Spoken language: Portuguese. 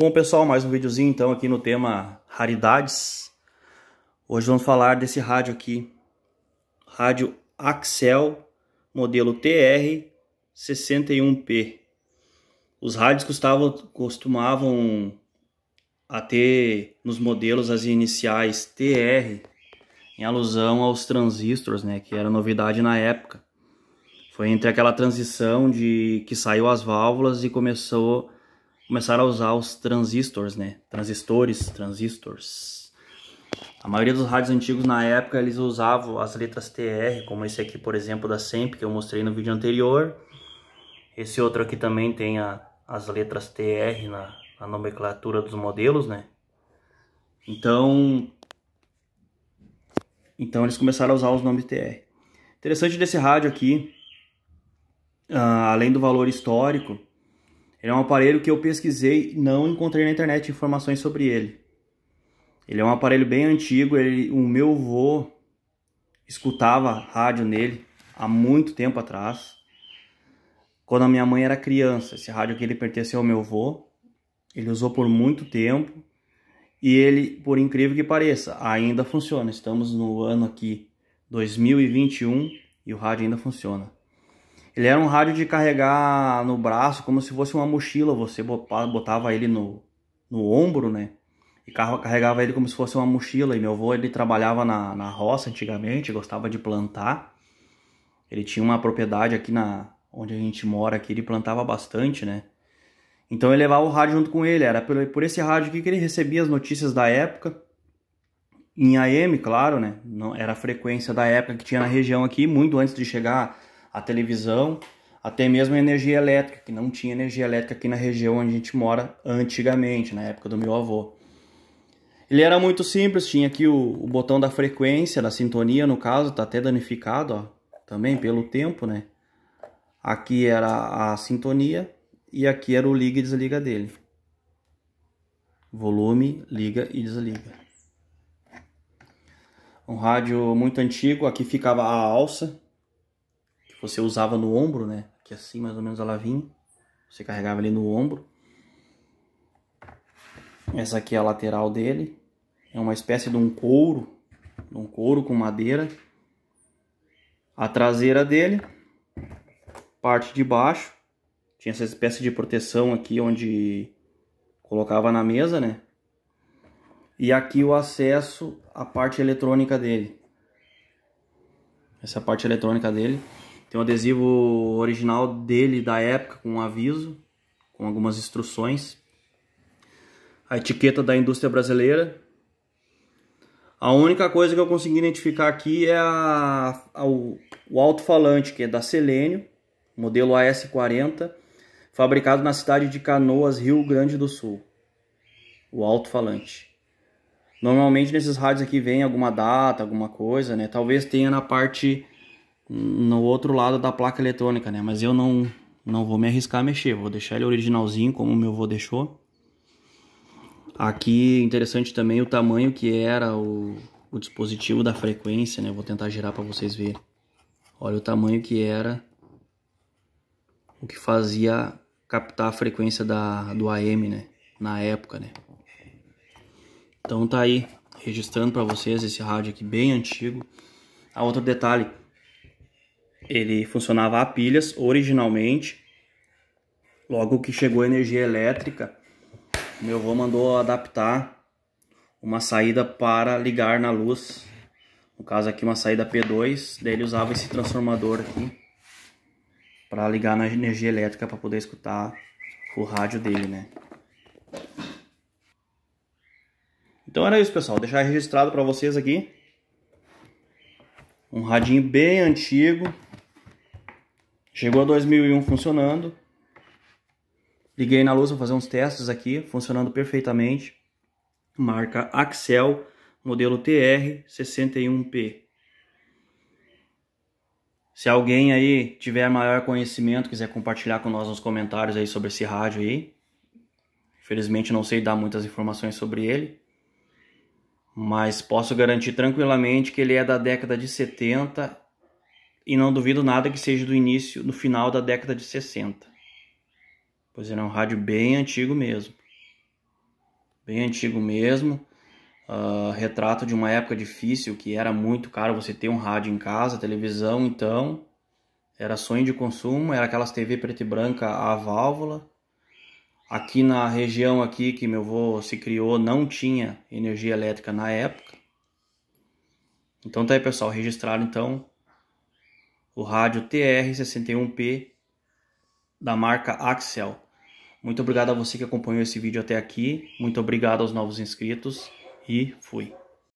Bom pessoal, mais um videozinho então aqui no tema raridades. Hoje vamos falar desse rádio aqui, rádio Axel, modelo TR61P. Os rádios custavam, costumavam a ter nos modelos as iniciais TR, em alusão aos transistores, né, que era novidade na época. Foi entre aquela transição de que saiu as válvulas e começou começaram a usar os transistores, né? Transistores, transistors. A maioria dos rádios antigos na época eles usavam as letras TR, como esse aqui, por exemplo, da SEMP, que eu mostrei no vídeo anterior. Esse outro aqui também tem a, as letras TR na, na nomenclatura dos modelos, né? Então, então eles começaram a usar os nomes TR. Interessante desse rádio aqui, uh, além do valor histórico, ele é um aparelho que eu pesquisei e não encontrei na internet informações sobre ele. Ele é um aparelho bem antigo, ele, o meu avô escutava rádio nele há muito tempo atrás. Quando a minha mãe era criança, esse rádio aqui ele pertenceu ao meu avô. Ele usou por muito tempo e ele, por incrível que pareça, ainda funciona. Estamos no ano aqui 2021 e o rádio ainda funciona. Ele era um rádio de carregar no braço, como se fosse uma mochila. Você botava ele no, no ombro, né? E carregava ele como se fosse uma mochila. E meu avô, ele trabalhava na, na roça antigamente, gostava de plantar. Ele tinha uma propriedade aqui na onde a gente mora, que ele plantava bastante, né? Então ele levava o rádio junto com ele. Era por, por esse rádio aqui que ele recebia as notícias da época. Em AM, claro, né? Não, era a frequência da época que tinha na região aqui, muito antes de chegar a televisão, até mesmo a energia elétrica, que não tinha energia elétrica aqui na região onde a gente mora antigamente, na época do meu avô. Ele era muito simples, tinha aqui o, o botão da frequência, da sintonia no caso, tá até danificado, ó, também pelo tempo, né? Aqui era a sintonia e aqui era o liga e desliga dele. Volume, liga e desliga. Um rádio muito antigo, aqui ficava a alça, você usava no ombro, né? Que assim mais ou menos ela vinha. Você carregava ali no ombro. Essa aqui é a lateral dele. É uma espécie de um couro, um couro com madeira. A traseira dele, parte de baixo, tinha essa espécie de proteção aqui onde colocava na mesa, né? E aqui o acesso à parte eletrônica dele. Essa parte eletrônica dele. Tem um adesivo original dele da época com um aviso, com algumas instruções. A etiqueta da indústria brasileira. A única coisa que eu consegui identificar aqui é a, a, o alto-falante, que é da Selênio, modelo AS40, fabricado na cidade de Canoas, Rio Grande do Sul. O alto-falante. Normalmente nesses rádios aqui vem alguma data, alguma coisa, né? Talvez tenha na parte no outro lado da placa eletrônica, né? Mas eu não, não vou me arriscar a mexer, vou deixar ele originalzinho como o meu avô deixou. Aqui interessante também o tamanho que era o, o dispositivo da frequência, né? Vou tentar girar para vocês verem. Olha o tamanho que era o que fazia captar a frequência da, do AM, né? Na época, né? Então tá aí, registrando para vocês esse rádio aqui bem antigo. Ah, outro detalhe, ele funcionava a pilhas originalmente. Logo que chegou a energia elétrica, meu avô mandou adaptar uma saída para ligar na luz. No caso aqui uma saída P2, daí ele usava esse transformador aqui para ligar na energia elétrica para poder escutar o rádio dele, né? Então era isso, pessoal. Vou deixar registrado para vocês aqui. Um radinho bem antigo. Chegou a 2001 funcionando. Liguei na luz para fazer uns testes aqui, funcionando perfeitamente. Marca Axel, modelo TR61P. Se alguém aí tiver maior conhecimento, quiser compartilhar com nós nos comentários aí sobre esse rádio aí. Infelizmente não sei dar muitas informações sobre ele. Mas posso garantir tranquilamente que ele é da década de 70 e não duvido nada que seja do início, do final da década de 60. Pois era um rádio bem antigo mesmo. Bem antigo mesmo. Uh, retrato de uma época difícil que era muito caro você ter um rádio em casa, televisão então. Era sonho de consumo, era aquelas TV preta e branca a válvula. Aqui na região aqui que meu avô se criou não tinha energia elétrica na época. Então tá aí pessoal, registrado então o rádio TR-61P da marca Axel. Muito obrigado a você que acompanhou esse vídeo até aqui, muito obrigado aos novos inscritos e fui.